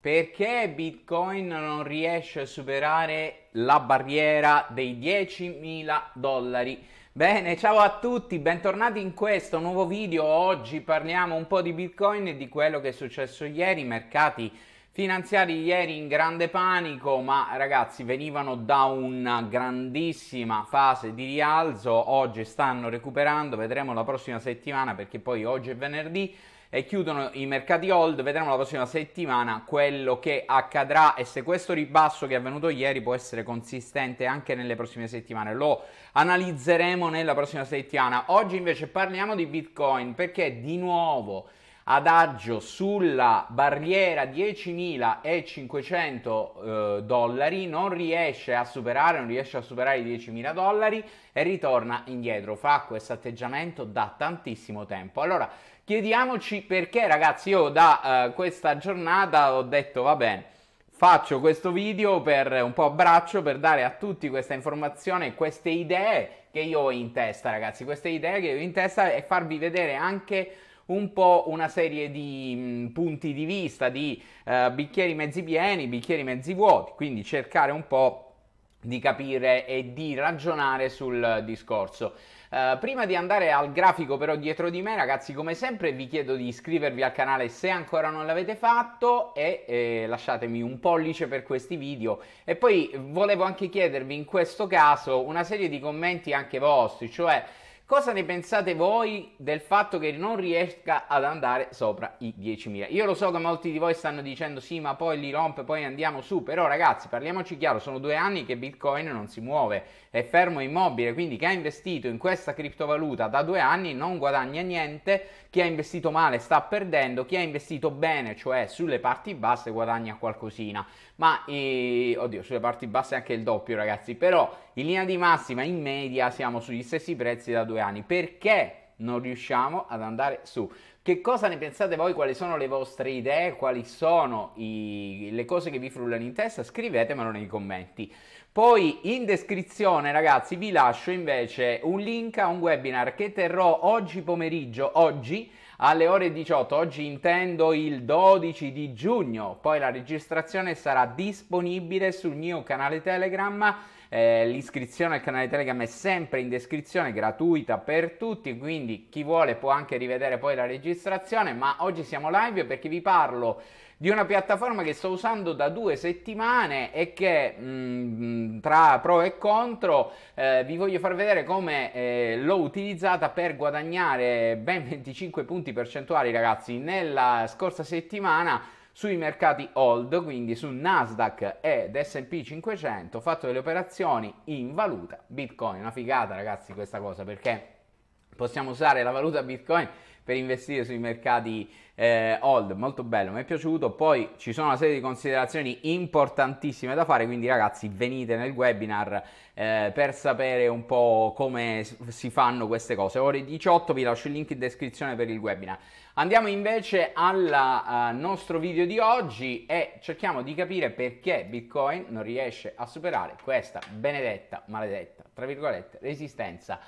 Perché Bitcoin non riesce a superare la barriera dei 10.000 dollari? Bene, ciao a tutti, bentornati in questo nuovo video. Oggi parliamo un po' di Bitcoin e di quello che è successo ieri, I mercati finanziari ieri in grande panico, ma ragazzi venivano da una grandissima fase di rialzo, oggi stanno recuperando, vedremo la prossima settimana perché poi oggi è venerdì e chiudono i mercati hold, vedremo la prossima settimana quello che accadrà e se questo ribasso che è avvenuto ieri può essere consistente anche nelle prossime settimane. Lo analizzeremo nella prossima settimana. Oggi invece parliamo di Bitcoin perché di nuovo adagio sulla barriera 10.500 eh, dollari, non riesce a superare, non riesce a superare i 10.000 dollari e ritorna indietro, fa questo atteggiamento da tantissimo tempo. Allora, Chiediamoci perché, ragazzi, io da uh, questa giornata ho detto, va bene, faccio questo video per un po' abbraccio per dare a tutti questa informazione, queste idee che io ho in testa, ragazzi, queste idee che ho in testa e farvi vedere anche un po' una serie di mh, mm, punti di vista, di uh, bicchieri mezzi pieni, bicchieri mezzi vuoti, quindi cercare un po' di capire e di ragionare sul discorso. Eh, prima di andare al grafico però dietro di me, ragazzi, come sempre vi chiedo di iscrivervi al canale se ancora non l'avete fatto e eh, lasciatemi un pollice per questi video. E poi volevo anche chiedervi in questo caso una serie di commenti anche vostri, cioè... Cosa ne pensate voi del fatto che non riesca ad andare sopra i 10.000? Io lo so che molti di voi stanno dicendo sì, ma poi li rompe, poi andiamo su, però ragazzi, parliamoci chiaro, sono due anni che Bitcoin non si muove, è fermo immobile, quindi chi ha investito in questa criptovaluta da due anni non guadagna niente, chi ha investito male sta perdendo, chi ha investito bene, cioè sulle parti basse, guadagna qualcosina. Ma, eh, oddio, sulle parti basse anche il doppio, ragazzi, però in linea di massima, in media, siamo sugli stessi prezzi da due anni. Perché? non riusciamo ad andare su. Che cosa ne pensate voi? Quali sono le vostre idee? Quali sono i... le cose che vi frullano in testa? Scrivetemelo nei commenti. Poi in descrizione ragazzi vi lascio invece un link a un webinar che terrò oggi pomeriggio, oggi alle ore 18, oggi intendo il 12 di giugno, poi la registrazione sarà disponibile sul mio canale Telegram. Eh, l'iscrizione al canale Telegram è sempre in descrizione, gratuita per tutti, quindi chi vuole può anche rivedere poi la registrazione, ma oggi siamo live perché vi parlo di una piattaforma che sto usando da due settimane e che mh, mm, tra pro e contro eh, vi voglio far vedere come eh, l'ho utilizzata per guadagnare ben 25 punti percentuali ragazzi nella scorsa settimana sui mercati old, quindi su Nasdaq ed SP 500, ho fatto delle operazioni in valuta Bitcoin. Una figata, ragazzi, questa cosa perché possiamo usare la valuta Bitcoin per investire sui mercati eh, old, molto bello, mi è piaciuto. Poi ci sono una serie di considerazioni importantissime da fare, quindi ragazzi venite nel webinar eh, per sapere un po' come si fanno queste cose. Ore 18 vi lascio il link in descrizione per il webinar. Andiamo invece al uh, eh, nostro video di oggi e cerchiamo di capire perché Bitcoin non riesce a superare questa benedetta, maledetta, tra virgolette, resistenza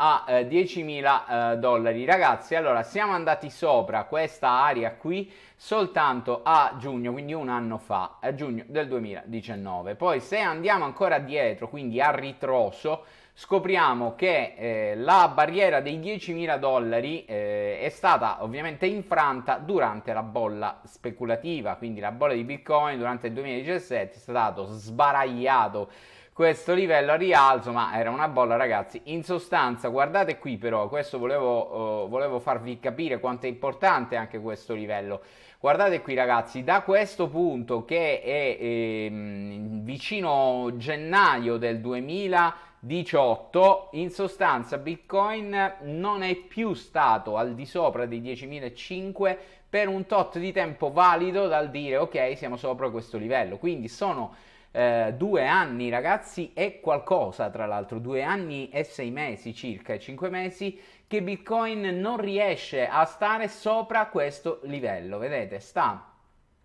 a eh, 10.000 eh, dollari ragazzi allora siamo andati sopra questa area qui soltanto a giugno quindi un anno fa a giugno del 2019 poi se andiamo ancora dietro quindi a ritroso scopriamo che eh, la barriera dei 10.000 dollari eh, è stata ovviamente infranta durante la bolla speculativa, quindi la bolla di Bitcoin durante il 2017 è stato sbaragliato questo livello a rialzo, ma era una bolla ragazzi. In sostanza, guardate qui però, questo volevo, uh, volevo, farvi capire quanto è importante anche questo livello. Guardate qui ragazzi, da questo punto che è ehm, vicino gennaio del 2018, in sostanza Bitcoin non è più stato al di sopra dei 10.005 per un tot di tempo valido dal dire ok siamo sopra questo livello. Quindi sono eh, due anni ragazzi è qualcosa tra l'altro, due anni e sei mesi circa, cinque mesi che Bitcoin non riesce a stare sopra questo livello, vedete sta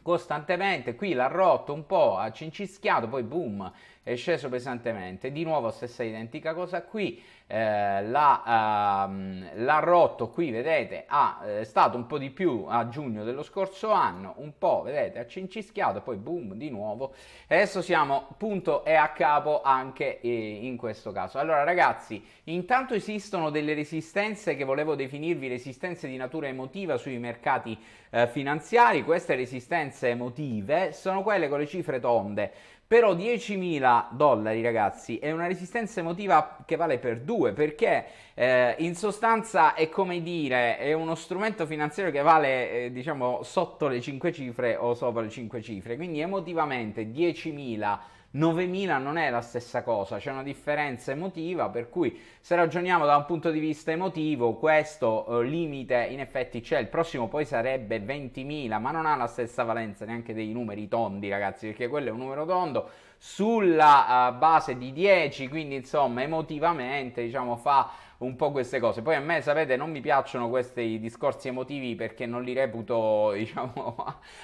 costantemente qui l'ha rotto un po', ha cincischiato, poi boom è sceso pesantemente. Di nuovo stessa identica cosa qui, eh, l'ha, ehm, l'ha, rotto qui, vedete, ha, è eh, stato un po' di più a giugno dello scorso anno, un po', vedete, ha cincischiato, poi boom, di nuovo. E adesso siamo punto e a capo anche eh, in questo caso. Allora ragazzi, intanto esistono delle resistenze che volevo definirvi resistenze di natura emotiva sui mercati eh, finanziari, queste resistenze emotive sono quelle con le cifre tonde però 10.000 dollari, ragazzi, è una resistenza emotiva che vale per due, perché eh, in sostanza è come dire, è uno strumento finanziario che vale, eh, diciamo, sotto le 5 cifre o sopra le 5 cifre. Quindi emotivamente 10.000 9000 non è la stessa cosa, c'è una differenza emotiva, per cui se ragioniamo da un punto di vista emotivo, questo eh, limite in effetti c'è, il prossimo poi sarebbe 20.000, ma non ha la stessa valenza neanche dei numeri tondi, ragazzi, perché quello è un numero tondo sulla uh, base di 10, quindi insomma emotivamente diciamo fa un po' queste cose. Poi a me, sapete, non mi piacciono questi discorsi emotivi perché non li reputo, diciamo,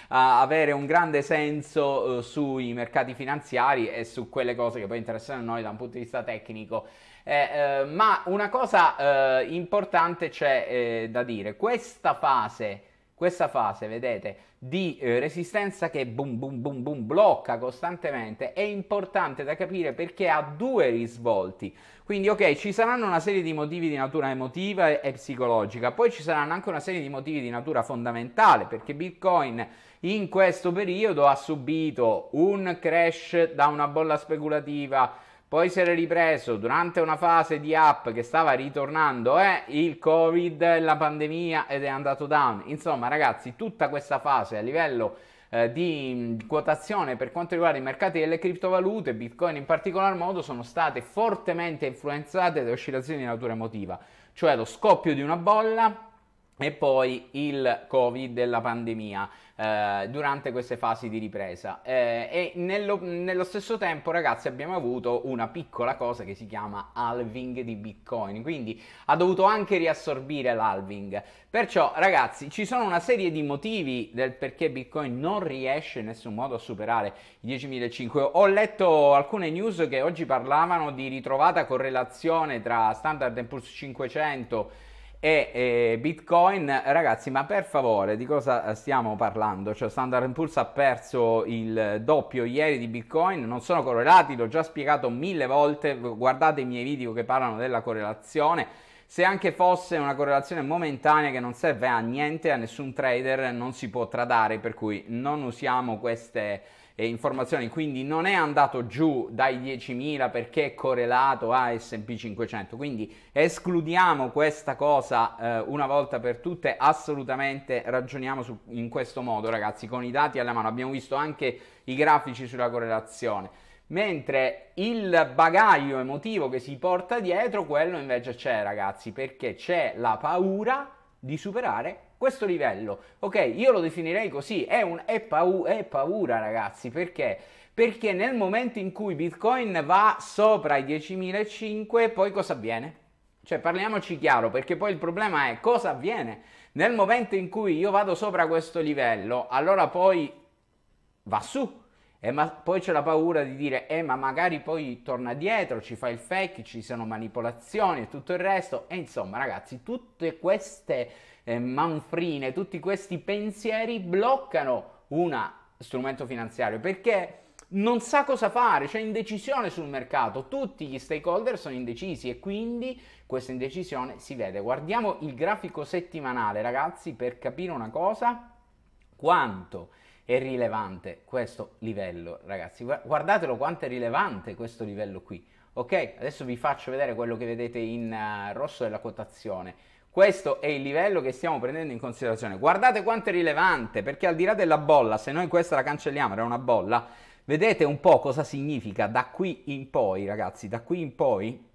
a avere un grande senso eh, sui mercati finanziari e su quelle cose che poi interessano a noi da un punto di vista tecnico. Eh, eh, ma una cosa eh, importante c'è eh, da dire, questa fase questa fase, vedete, di eh, resistenza che boom, boom, boom, boom, blocca costantemente, è importante da capire perché ha due risvolti. Quindi, ok, ci saranno una serie di motivi di natura emotiva e, e psicologica, poi ci saranno anche una serie di motivi di natura fondamentale, perché Bitcoin in questo periodo ha subito un crash da una bolla speculativa, poi si era ripreso durante una fase di app che stava ritornando eh, il covid, la pandemia ed è andato down. Insomma ragazzi, tutta questa fase a livello eh, di mm, quotazione per quanto riguarda i mercati delle criptovalute, Bitcoin in particolar modo, sono state fortemente influenzate da oscillazioni di natura emotiva, cioè lo scoppio di una bolla e poi il covid della pandemia eh, durante queste fasi di ripresa eh, e nello, nello, stesso tempo ragazzi abbiamo avuto una piccola cosa che si chiama halving di bitcoin quindi ha dovuto anche riassorbire l'halving perciò ragazzi ci sono una serie di motivi del perché bitcoin non riesce in nessun modo a superare i 10.500 ho letto alcune news che oggi parlavano di ritrovata correlazione tra standard poor's 500 e eh, Bitcoin, ragazzi, ma per favore, di cosa eh, stiamo parlando? Cioè Standard Poor's ha perso il doppio ieri di Bitcoin, non sono correlati, l'ho già spiegato mille volte, guardate i miei video che parlano della correlazione. Se anche fosse una correlazione momentanea che non serve a niente, a nessun trader, non si può tradare, per cui non usiamo queste eh, informazioni, quindi non è andato giù dai 10.000 perché è correlato a S&P 500, quindi escludiamo questa cosa eh, una volta per tutte, assolutamente ragioniamo su, in questo modo ragazzi, con i dati alla mano, abbiamo visto anche i grafici sulla correlazione mentre il bagaglio emotivo che si porta dietro, quello invece c'è ragazzi, perché c'è la paura di superare questo livello, ok? Io lo definirei così, è, un, è, pau- è paura ragazzi, perché? Perché nel momento in cui Bitcoin va sopra i 10.500, poi cosa avviene? Cioè parliamoci chiaro, perché poi il problema è cosa avviene? Nel momento in cui io vado sopra questo livello, allora poi va su. E eh, ma, poi c'è la paura di dire, eh ma magari poi torna dietro, ci fa il fake, ci sono manipolazioni e tutto il resto. E insomma ragazzi, tutte queste eh, manfrine, tutti questi pensieri bloccano uno strumento finanziario perché non sa cosa fare, c'è indecisione sul mercato, tutti gli stakeholder sono indecisi e quindi questa indecisione si vede. Guardiamo il grafico settimanale ragazzi per capire una cosa, quanto è rilevante questo livello ragazzi, guardatelo quanto è rilevante questo livello qui, ok? Adesso vi faccio vedere quello che vedete in uh, rosso della quotazione questo è il livello che stiamo prendendo in considerazione. Guardate quanto è rilevante, perché al di là della bolla, se noi questa la cancelliamo, era una bolla, vedete un po' cosa significa da qui in poi, ragazzi, da qui in poi,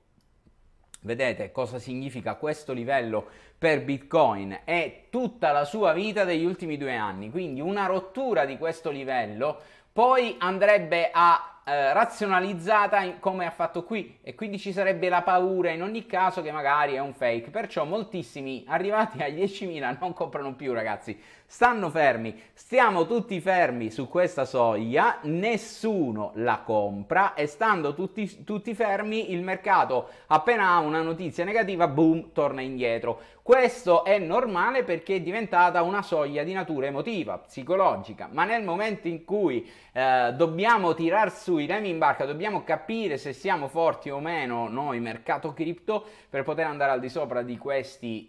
vedete cosa significa questo livello per Bitcoin e tutta la sua vita degli ultimi due anni. Quindi una rottura di questo livello poi andrebbe a eh, razionalizzata come ha fatto qui e quindi ci sarebbe la paura in ogni caso che magari è un fake, perciò moltissimi arrivati a 10.000 non comprano più ragazzi, stanno fermi, stiamo tutti fermi su questa soglia, nessuno la compra e stando tutti, tutti fermi il mercato appena ha una notizia negativa, boom, torna indietro. Questo è normale perché è diventata una soglia di natura emotiva, psicologica, ma nel momento in cui eh, dobbiamo tirar su cui Remy in barca dobbiamo capire se siamo forti o meno noi mercato cripto per poter andare al di sopra di, questi,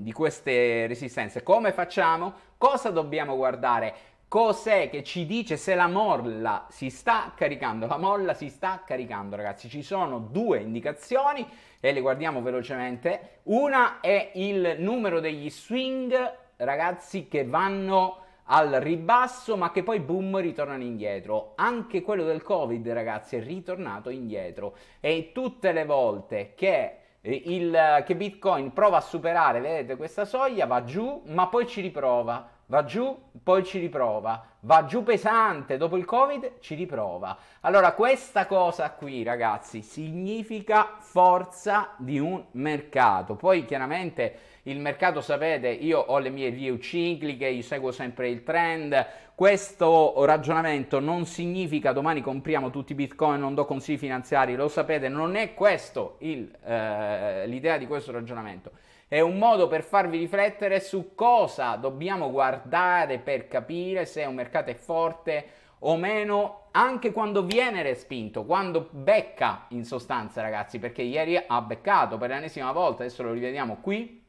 di queste resistenze. Come facciamo? Cosa dobbiamo guardare? cos'è che ci dice se la molla si sta caricando? La molla si sta caricando, ragazzi. Ci sono due indicazioni e le guardiamo velocemente. Una è il numero degli swing, ragazzi, che vanno al ribasso ma che poi boom ritornano indietro. Anche quello del Covid ragazzi è ritornato indietro e tutte le volte che eh, il, che Bitcoin prova a superare, vedete questa soglia va giù ma poi ci riprova va giù, poi ci riprova, va giù pesante, dopo il Covid ci riprova. Allora questa cosa qui ragazzi significa forza di un mercato. Poi chiaramente il mercato sapete, io ho le mie vie cicliche, io seguo sempre il trend. Questo ragionamento non significa domani compriamo tutti i bitcoin, non do consigli finanziari, lo sapete, non è questo il, eh, l'idea di questo ragionamento è un modo per farvi riflettere su cosa dobbiamo guardare per capire se un mercato è forte o meno anche quando viene respinto, quando becca in sostanza ragazzi, perché ieri ha beccato per l'ennesima volta, adesso lo rivediamo qui,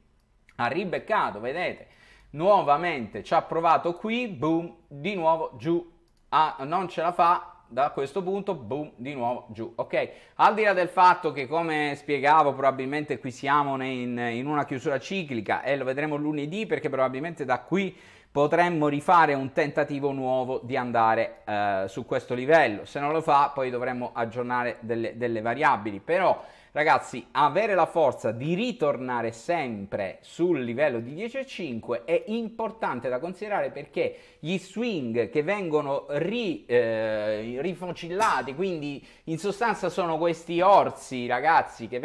ha ribeccato, vedete, nuovamente ci ha provato qui, boom, di nuovo giù, ah, non ce la fa, da questo punto boom di nuovo giù ok al di là del fatto che come spiegavo probabilmente qui siamo in, in una chiusura ciclica e lo vedremo lunedì perché probabilmente da qui potremmo rifare un tentativo nuovo di andare eh, su questo livello. Se non lo fa, poi dovremmo aggiornare delle, delle variabili. Però, ragazzi, avere la forza di ritornare sempre sul livello di 10,5 è importante da considerare perché gli swing che vengono ri, eh, rifocillati, quindi in sostanza sono questi orsi, ragazzi, che,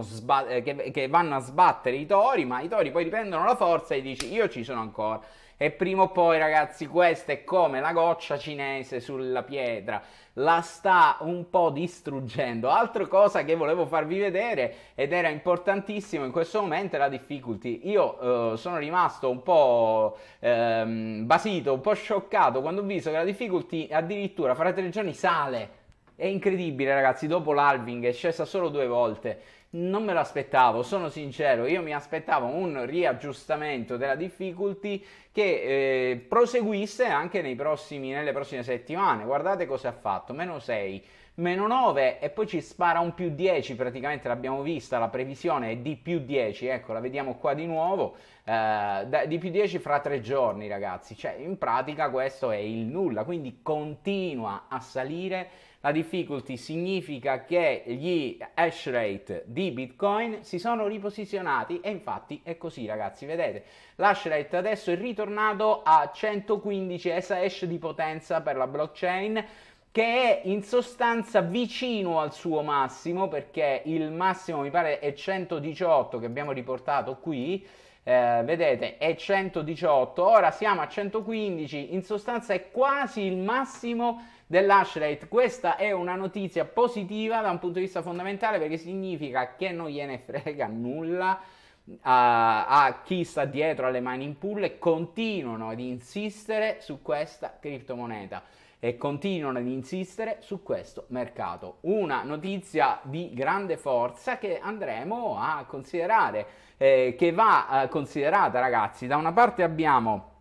sba- eh, che, che vanno a sbattere i tori, ma i tori poi riprendono la forza e dici io ci sono ancora e prima o poi ragazzi questa è come la goccia cinese sulla pietra, la sta un po' distruggendo. Altra cosa che volevo farvi vedere ed era importantissimo in questo momento è la difficulty. Io eh, sono rimasto un po' ehm, basito, un po' scioccato quando ho visto che la difficulty addirittura fra tre giorni sale. È incredibile ragazzi, dopo l'alving è scesa solo due volte non me lo aspettavo, sono sincero, io mi aspettavo un riaggiustamento della difficulty che eh, proseguisse anche prossimi, nelle prossime settimane. Guardate cosa ha fatto, meno 6 meno 9 e poi ci spara un più 10 praticamente l'abbiamo vista la previsione è di più 10 ecco la vediamo qua di nuovo eh, di più 10 fra tre giorni ragazzi cioè in pratica questo è il nulla quindi continua a salire la difficulty significa che gli hash rate di Bitcoin si sono riposizionati e infatti è così ragazzi, vedete, l'hash rate adesso è ritornato a 115 hash di potenza per la blockchain che è in sostanza vicino al suo massimo perché il massimo mi pare è 118 che abbiamo riportato qui eh, vedete è 118 ora siamo a 115 in sostanza è quasi il massimo dell'hash rate. Questa è una notizia positiva da un punto di vista fondamentale perché significa che non gliene frega nulla a, a, chi sta dietro alle mining pool e continuano ad insistere su questa criptomoneta e continuano ad insistere su questo mercato. Una notizia di grande forza che andremo a considerare, eh, che va eh, considerata ragazzi. Da una parte abbiamo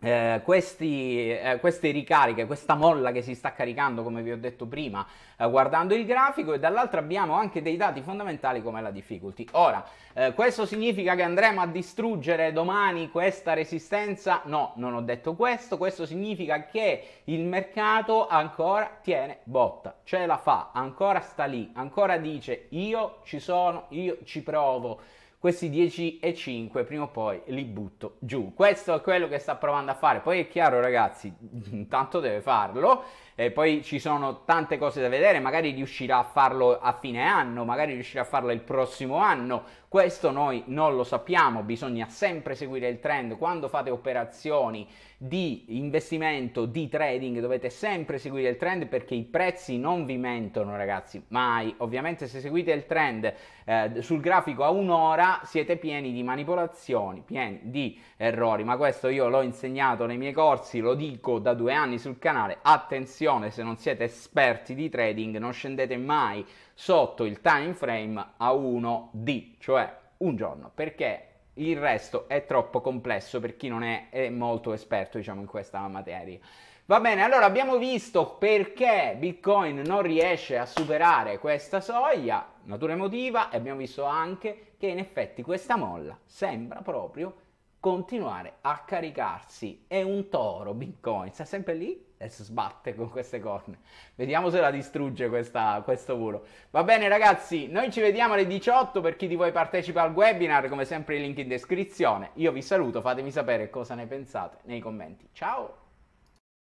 eh, questi, eh, queste ricariche, questa molla che si sta caricando come vi ho detto prima eh, guardando il grafico e dall'altra abbiamo anche dei dati fondamentali come la difficulty ora eh, questo significa che andremo a distruggere domani questa resistenza no non ho detto questo questo significa che il mercato ancora tiene botta ce la fa ancora sta lì ancora dice io ci sono io ci provo questi 10 e 5 prima o poi li butto giù. Questo è quello che sta provando a fare. Poi è chiaro, ragazzi, intanto deve farlo eh, poi ci sono tante cose da vedere, magari riuscirà a farlo a fine anno, magari riuscirà a farlo il prossimo anno, questo noi non lo sappiamo, bisogna sempre seguire il trend, quando fate operazioni di investimento, di trading, dovete sempre seguire il trend perché i prezzi non vi mentono ragazzi, mai, ovviamente se seguite il trend eh, sul grafico a un'ora siete pieni di manipolazioni, pieni di errori, ma questo io l'ho insegnato nei miei corsi, lo dico da due anni sul canale, attenzione, attenzione, se non siete esperti di trading, non scendete mai sotto il time frame a 1D, cioè un giorno, perché il resto è troppo complesso per chi non è, è molto esperto, diciamo, in questa materia. Va bene, allora abbiamo visto perché Bitcoin non riesce a superare questa soglia, natura emotiva, e abbiamo visto anche che in effetti questa molla sembra proprio continuare a caricarsi. È un toro Bitcoin, sta sempre lì Adesso sbatte con queste corne. Vediamo se la distrugge questa, questo volo. Va bene ragazzi, noi ci vediamo alle 18 per chi di voi partecipa al webinar, come sempre il link in descrizione. Io vi saluto, fatemi sapere cosa ne pensate nei commenti. Ciao!